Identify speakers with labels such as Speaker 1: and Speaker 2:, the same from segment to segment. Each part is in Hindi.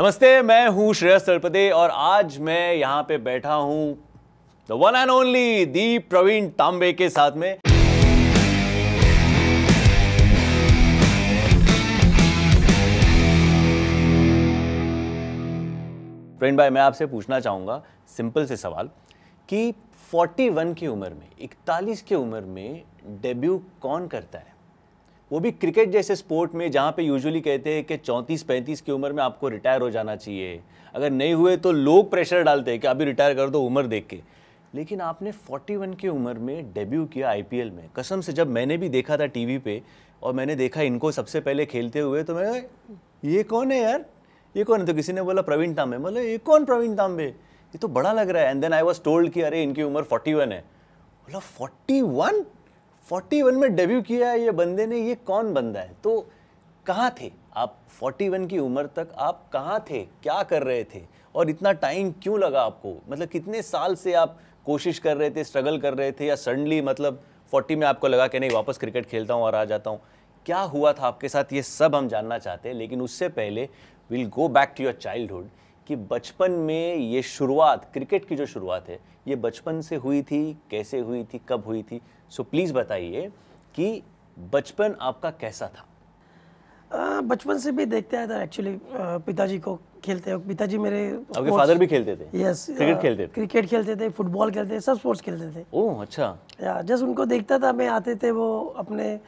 Speaker 1: नमस्ते मैं हूं श्रेयस तलपते और आज मैं यहां पे बैठा हूं the one and only Deep Pravin Tambe के साथ में प्रवीण भाई मैं आपसे पूछना चाहूंगा सिंपल से सवाल कि 41 की उम्र में 41 की उम्र में डेब्यू कौन करता है वो भी क्रिकेट जैसे स्पोर्ट में जहाँ पे यूजुअली कहते हैं कि चौंतीस पैंतीस की उम्र में आपको रिटायर हो जाना चाहिए अगर नहीं हुए तो लोग प्रेशर डालते हैं कि अभी रिटायर कर दो उम्र देख के लेकिन आपने 41 की उम्र में डेब्यू किया आईपीएल में कसम से जब मैंने भी देखा था टीवी पे और मैंने देखा इनको सबसे पहले खेलते हुए तो मैं ये कौन है यार ये कौन है तो किसी ने बोला प्रवीण तांबे मतलब ये कौन प्रवीण तांबे ये तो बड़ा लग रहा है and then I was told कि अरे इनकी उम्र फोर्टी है बोला फोर्टी 41 में डेब्यू किया है ये बंदे ने ये कौन बंदा है तो कहाँ थे आप 41 की उम्र तक आप कहाँ थे क्या कर रहे थे और इतना टाइम क्यों लगा आपको मतलब कितने साल से आप कोशिश कर रहे थे स्ट्रगल कर रहे थे या सडनली मतलब 40 में आपको लगा कि नहीं वापस क्रिकेट खेलता हूँ और आ जाता हूँ क्या हुआ था आपके साथ ये सब हम जानना चाहते हैं लेकिन उससे पहले will go back to your childhood कि बचपन में ये शुरुआत क्रिकेट की जो शुरुआत है ये बचपन से हुई थी कैसे हुई थी कब हुई थी सो प्लीज़ बताइए कि बचपन आपका कैसा था
Speaker 2: बचपन से भी देखते आया था एक्चुअली पिताजी को खेलते हैं पिताजी मेरे आपके फादर भी खेलते थे यस yes, क्रिकेट खेलते थे क्रिकेट खेलते थे फुटबॉल खेलते थे सब स्पोर्ट्स खेलते थे ओह अच्छा या जस्ट उनको देखता था मैं आते थे वो अपने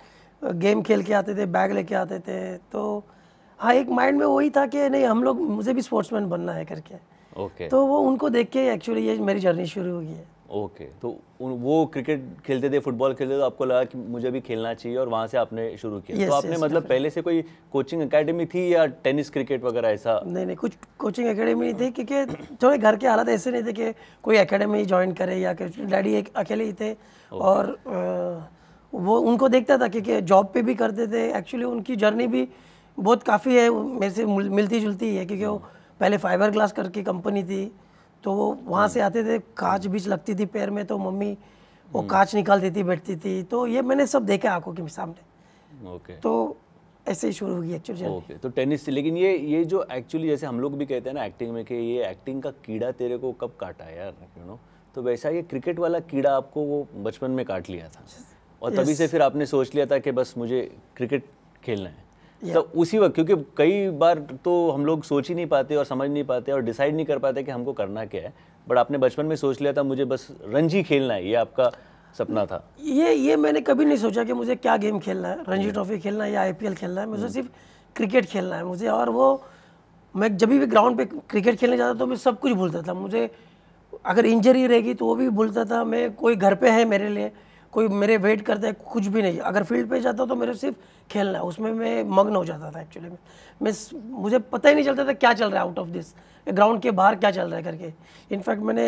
Speaker 2: गेम खेल के आते थे बैग लेके आते थे तो हाँ एक माइंड में वही था कि नहीं हम लोग मुझे भी स्पोर्ट्समैन बनना है करके ओके तो वो उनको देख के एक्चुअली ये मेरी जर्नी शुरू हुई है
Speaker 1: ओके तो वो क्रिकेट खेलते थे फुटबॉल खेलते थे तो आपको लगा कि मुझे भी खेलना चाहिए और वहाँ से आपने शुरू किया तो आपने मतलब पहले से कोई कोचिंग एकेडमी थी या टेनिस क्रिकेट वगैरह ऐसा नहीं
Speaker 2: नहीं कुछ कोचिंग एकेडमी नहीं थी क्योंकि थोड़े घर के हालात ऐसे नहीं थे कि कोई एकेडमी ज्वाइन करे या डैडी एक अकेले ही थे और वो उनको देखता था क्योंकि जॉब पे भी करते थे एक्चुअली उनकी जर्नी भी बहुत काफ़ी है मेरे से मिलती जुलती है क्योंकि वो पहले फाइबर ग्लास करके कंपनी थी तो वो वहाँ से आते थे कांच बीच लगती थी पैर में तो मम्मी वो हम्म। कांच निकाल देती बैठती थी तो ये मैंने सब देखा आंखों के सामने ओके तो ऐसे ही शुरू हुई एक्चुअली ओके
Speaker 1: तो टेनिस से लेकिन ये ये जो एक्चुअली जैसे हम लोग भी कहते हैं ना एक्टिंग में कि ये एक्टिंग का कीड़ा तेरे को कब काटा यार यू नो तो वैसा ये क्रिकेट वाला कीड़ा आपको वो बचपन में काट लिया था और तभी से फिर आपने सोच लिया था कि बस मुझे क्रिकेट खेलना है तो उसी वक्त क्योंकि कई बार तो हम लोग सोच ही नहीं पाते और समझ नहीं पाते और डिसाइड नहीं कर पाते कि हमको करना क्या है बट आपने बचपन में सोच लिया था मुझे बस रणजी खेलना है ये आपका सपना था
Speaker 2: ये ये मैंने कभी नहीं सोचा कि मुझे क्या गेम खेलना है रणजी hmm. ट्रॉफी खेलना है या आई खेलना है मुझे hmm. सिर्फ क्रिकेट खेलना है मुझे और वो मैं जब भी ग्राउंड पे क्रिकेट खेलने जाता तो मैं सब कुछ भूलता था मुझे अगर इंजरी रहेगी तो वो भी भूलता था मैं कोई घर पे है मेरे लिए कोई मेरे वेट करता है कुछ भी नहीं अगर फील्ड पे जाता तो मेरे सिर्फ खेलना है उसमें मैं मग्न हो जाता था एक्चुअली में मैं मुझे पता ही नहीं चलता था क्या चल रहा है आउट ऑफ दिस ग्राउंड के बाहर क्या चल रहा है करके इनफैक्ट मैंने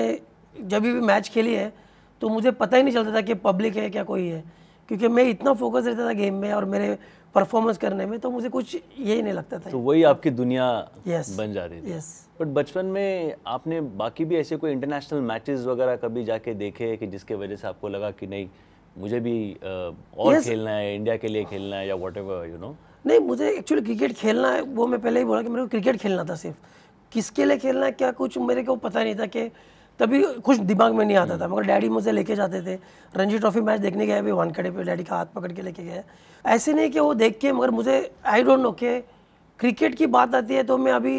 Speaker 2: जब भी मैच खेली है तो मुझे पता ही नहीं चलता था कि पब्लिक है क्या कोई है क्योंकि मैं इतना फोकस रहता था गेम में और मेरे परफॉर्मेंस करने में तो मुझे कुछ यही नहीं लगता था तो
Speaker 1: वही आपकी दुनिया yes. बन जा रही थी yes. बट बचपन में आपने बाकी भी ऐसे कोई इंटरनेशनल मैचेस वगैरह कभी जाके देखे कि जिसके वजह से आपको लगा कि नहीं मुझे भी uh, और yes. खेलना है इंडिया के लिए
Speaker 2: खेलना है या वॉट यू नो नहीं मुझे एक्चुअली क्रिकेट खेलना है वो मैं पहले ही बोला कि मेरे को क्रिकेट खेलना था सिर्फ किसके लिए खेलना है क्या कुछ मेरे को पता नहीं था कि तभी कुछ दिमाग में नहीं आता था hmm. मगर डैडी मुझे लेके जाते थे रणजी ट्रॉफी मैच देखने गए अभी वानखड़े पे डैडी का हाथ पकड़ के लेके गए ऐसे नहीं कि वो देख के मगर मुझे आई डोंट नो के क्रिकेट की बात आती है तो मैं अभी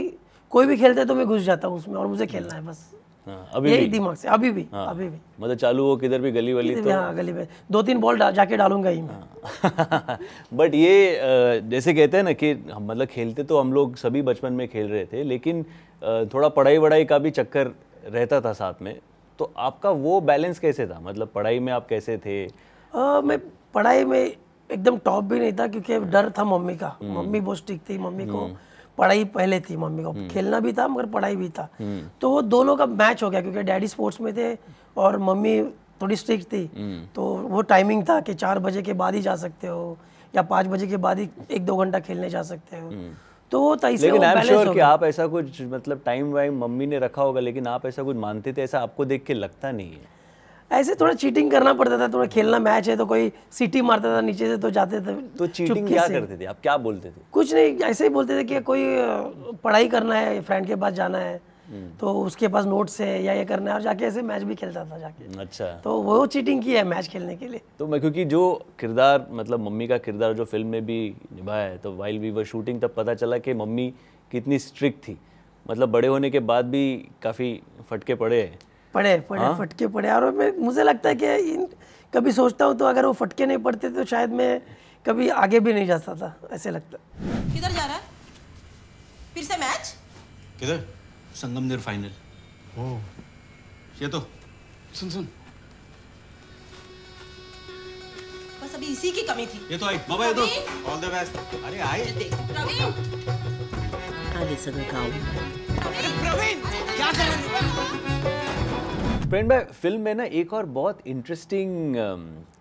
Speaker 2: कोई भी खेलते तो मैं घुस जाता हूँ उसमें और मुझे खेलना है बस हाँ, अभी यही दिमाग से अभी भी हाँ, अभी भी
Speaker 1: मतलब चालू हो किधर भी गली वाली तो हाँ
Speaker 2: गली में दो तीन बॉल डा, जाके डालूंगा ही मैं
Speaker 1: हाँ। बट ये जैसे कहते हैं ना कि मतलब खेलते तो हम लोग सभी बचपन में खेल रहे थे लेकिन थोड़ा पढ़ाई वढ़ाई का भी चक्कर रहता था साथ में तो आपका वो
Speaker 2: बैलेंस कैसे था मतलब पढ़ाई में आप कैसे थे आ, मैं पढ़ाई में एकदम टॉप भी नहीं था क्योंकि डर था मम्मी का हम्म। मम्मी बहुत स्ट्रिक थी मम्मी को हम्म। पढ़ाई पहले थी मम्मी को हम्म। खेलना भी था मगर पढ़ाई भी था हम्म। तो वो दोनों का मैच हो गया क्योंकि डैडी स्पोर्ट्स में थे और मम्मी थोड़ी स्ट्रिक्ट थी हम्म। तो वो टाइमिंग था कि चार बजे के बाद ही जा सकते हो या पाँच बजे के बाद ही एक दो घंटा खेलने जा सकते हो तो वो था इसलिए लेकिन आई sure कि
Speaker 1: आप ऐसा कुछ मतलब टाइम वाइम मम्मी ने रखा होगा लेकिन आप ऐसा कुछ मानते थे ऐसा आपको देख के लगता नहीं है
Speaker 2: ऐसे थोड़ा चीटिंग करना पड़ता था थोड़ा खेलना मैच है तो कोई सीटी मारता था नीचे से तो जाते थे तो चीटिंग क्या करते थे आप क्या बोलते थे कुछ नहीं ऐसे ही बोलते थे कि कोई पढ़ाई करना है फ्रेंड के पास जाना है हम्म। तो उसके पास नोट्स है या ये करना है और जाके ऐसे मैच भी खेलता था जाके अच्छा तो वो चीटिंग की है मैच खेलने के लिए
Speaker 1: तो मैं क्योंकि जो किरदार मतलब मम्मी का किरदार जो फिल्म में भी निभाया है तो वाइल वी वर शूटिंग तब पता चला कि मम्मी कितनी स्ट्रिक्ट थी मतलब बड़े होने के बाद भी काफ़ी फटके पड़े हैं
Speaker 2: पड़े पड़े हाँ? फटके पड़े और मैं मुझे लगता है कि इन कभी सोचता हूँ तो अगर वो फटके नहीं पड़ते तो शायद मैं कभी आगे भी नहीं जा सकता ऐसे लगता किधर जा रहा है फिर से मैच
Speaker 1: किधर संगम देर फाइनल ओ ये तो सुन सुन
Speaker 2: बस अभी इसी की कमी थी
Speaker 1: ये तो आई बाबा ये
Speaker 2: तो ऑल द बेस्ट अरे आई प्रवीण आगे सगळं
Speaker 1: गाव
Speaker 2: अरे प्रवीण क्या कर रहे हो
Speaker 1: उपेंद्र भाई फिल्म में ना एक और बहुत इंटरेस्टिंग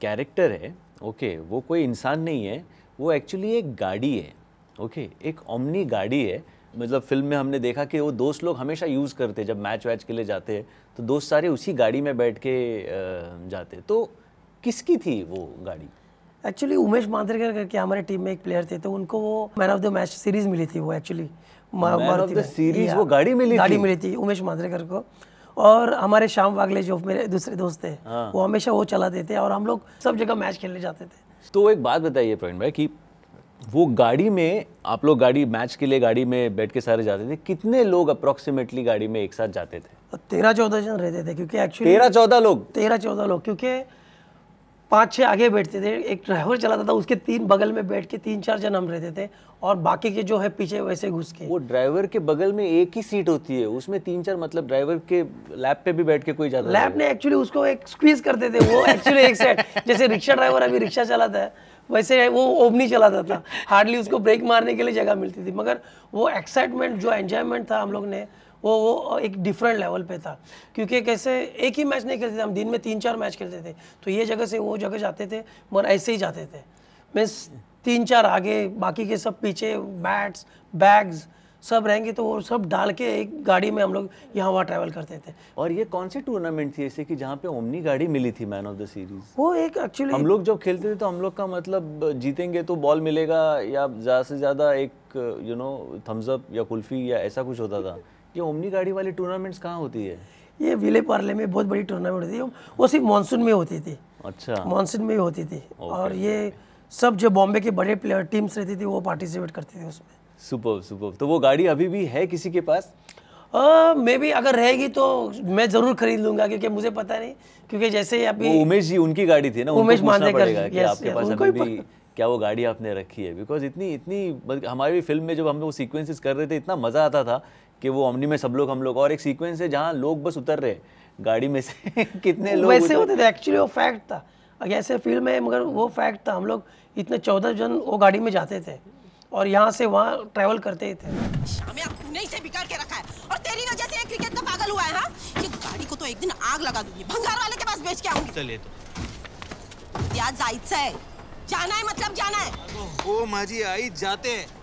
Speaker 1: कैरेक्टर um, है ओके वो कोई इंसान नहीं है वो एक्चुअली एक गाड़ी है ओके एक ओमनी गाड़ी है मतलब फिल्म में हमने देखा कि वो दोस्त लोग हमेशा यूज़ करते जब मैच वैच के लिए जाते हैं तो दोस्त सारे उसी गाड़ी में बैठ के
Speaker 2: uh, जाते तो किसकी थी वो गाड़ी एक्चुअली उमेश मांद्रेकर करके हमारे टीम में एक प्लेयर थे तो उनको वो man of the match series मिली थी वो एक्चुअली
Speaker 1: सीरीज वो गाड़ी मिली गाड़ी मिली थी
Speaker 2: उमेश मांद्रेकर को और हमारे शाम वागले जो मेरे दूसरे दोस्त थे हाँ। वो हमेशा वो चलाते थे और हम लोग सब जगह मैच खेलने जाते थे
Speaker 1: तो एक बात बताइए प्रवीण भाई कि वो गाड़ी में आप लोग गाड़ी मैच के लिए गाड़ी में बैठ के सारे जाते थे कितने लोग अप्रोक्सीमेटली गाड़ी में एक साथ जाते थे
Speaker 2: तेरह चौदह जन रहते थे क्योंकि एक्चुअली तेरह चौदह लोग तेरह चौदह लोग क्योंकि पाँच छह आगे बैठते थे एक ड्राइवर चलाता था उसके तीन बगल में बैठ के तीन चार जन हम रहते थे और बाकी के जो है पीछे वैसे घुस के वो ड्राइवर के बगल में
Speaker 1: एक ही सीट होती है उसमें तीन चार मतलब ड्राइवर के लैब पे भी बैठ के कोई जाता लैब ने एक्चुअली उसको
Speaker 2: एक स्क्वीज करते थे वो एक्चुअली एक साइड जैसे रिक्शा ड्राइवर अभी रिक्शा चलाता है वैसे वो ओमनी चलाता था हार्डली उसको ब्रेक मारने के लिए जगह मिलती थी मगर वो एक्साइटमेंट जो एंजॉयमेंट था हम लोग ने वो वो एक डिफरेंट लेवल पे था क्योंकि कैसे एक ही मैच नहीं खेलते थे हम दिन में तीन चार मैच खेलते थे तो ये जगह से वो जगह जाते थे मगर ऐसे ही जाते थे मीन्स तीन चार आगे बाकी के सब पीछे बैट्स बैग्स सब रहेंगे तो वो सब डाल के एक गाड़ी में हम लोग यहाँ वहाँ ट्रैवल करते थे
Speaker 1: और ये कौन सी टूर्नामेंट थी ऐसे कि जहाँ पे ओमनी गाड़ी मिली थी मैन ऑफ द सीरीज
Speaker 2: वो एक एक्चुअली हम
Speaker 1: लोग जब खेलते थे तो हम लोग का मतलब जीतेंगे तो बॉल मिलेगा या ज़्यादा से ज़्यादा एक यू नो थम्सअप या कुल्फ़ी या ऐसा कुछ होता
Speaker 2: था ये ओमनी गाड़ी वाली टूर्नामेंट्स कहाँ होती है ये विले पार्ले में बहुत बड़ी टूर्नामेंट होती थी वो सिर्फ मानसून में होती थी
Speaker 1: अच्छा मानसून
Speaker 2: में ही होती थी और ये सब जो बॉम्बे के बड़े प्लेयर टीम्स रहती थी वो पार्टिसिपेट करते थे उसमें
Speaker 1: सुपर सुपर तो वो गाड़ी अभी भी है किसी के
Speaker 2: पास मे भी अगर रहेगी तो मैं जरूर खरीद लूंगा क्योंकि मुझे पता नहीं क्योंकि जैसे अभी उमेश
Speaker 1: जी उनकी गाड़ी थी ना उमेश मानदेकर कि आपके पास अभी भी क्या वो गाड़ी आपने रखी है बिकॉज इतनी इतनी मतलब हमारी फिल्म में जब हम लोग सीक्वेंसेस कर रहे थे इतना मज़ा आता था कि वो अमनी में सब लोग हम लोग और एक सीक्वेंस है जहाँ लोग बस उतर रहे गाड़ी में से कितने लोग वैसे होते थे एक्चुअली वो
Speaker 2: फैक्ट था ऐसे फिल्म है मगर वो फैक्ट था हम लोग इतने चौदह जन वो गाड़ी में जाते थे और यहाँ से वहाँ ट्रेवल करते ही थे शामिया बिगाड़ के रखा है और तेरी वजह से क्रिकेट का पागल हुआ है हा? ये गाड़ी को तो एक दिन आग लगा दूंगी भंगार वाले के पास बेच के आऊंगी चलिए तो जाना है मतलब जाना है ओ माँ आई जाते हैं